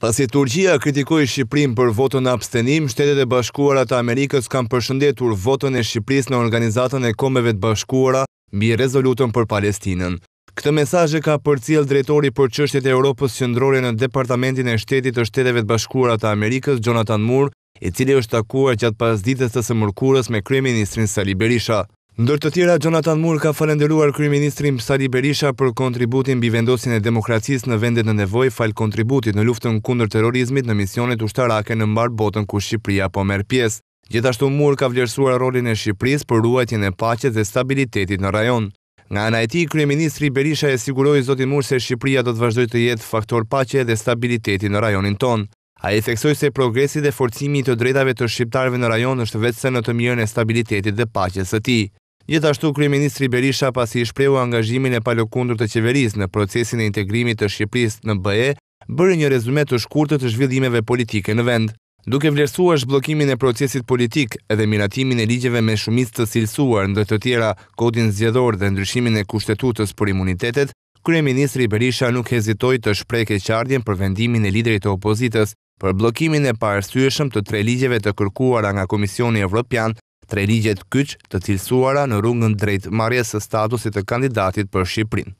Pas e Turgjia kritikoj Shqiprim për votën në abstenim, shtetet e bashkuarat të Amerikës kam përshëndetur votën e Shqipris në organizatën e kombeve të bashkuara mbi rezolutën për Palestinën. Këtë mesajë ka për cilë drejtori për qështet e Europës qëndrore në Departamentin e Shtetit të Shteteve të Bashkuarat të Amerikës, Jonathan Moore, i cili është takuar gjatë pas ditës të sëmërkurës me Kreministrin Sali Berisha. Ndër të tjera, Jonathan Moore ka falenderuar kryeministrin Sali Berisha për kontributin mbi e demokracisë në vendet në nevoj, fal kontributit në luftën kundër terrorizmit në misionet ushtarake në mbar botën ku Shqipëria po merr pjesë. Gjithashtu Moore ka vlerësuar rolin e Shqipërisë për ruajtjen e paqes dhe stabilitetit në rajon. Nga ana e tij, kryeministri Berisha e siguroi zotin Moore se Shqipëria do të vazhdojë të jetë faktor paqe dhe stabiliteti në rajonin tonë. A e theksoj se progresi dhe forcimi të drejtave të shqiptarve në rajon është vetëse në të mirën e stabilitetit dhe paqes së ti. Gjithashtu kryeministri Berisha pasi i shprehu angazhimin e palokundur të qeverisë në procesin e integrimit të Shqipërisë në BE, bëri një rezume të shkurtër të zhvillimeve politike në vend. Duke vlerësuar zhbllokimin e procesit politik dhe miratimin e ligjeve me shumicë të cilësuar, ndër të tjera kodin zgjedhor dhe ndryshimin e kushtetutës për imunitetet, kryeministri Berisha nuk hezitoi të shprehë qartjen për vendimin e liderit të opozitës për bllokimin e paarsyeshëm të tre ligjeve të kërkuara nga Komisioni Evropian tre ligjet kyç të cilësuara në rrugën drejt marrjes së statusit të kandidatit për Shqipërinë.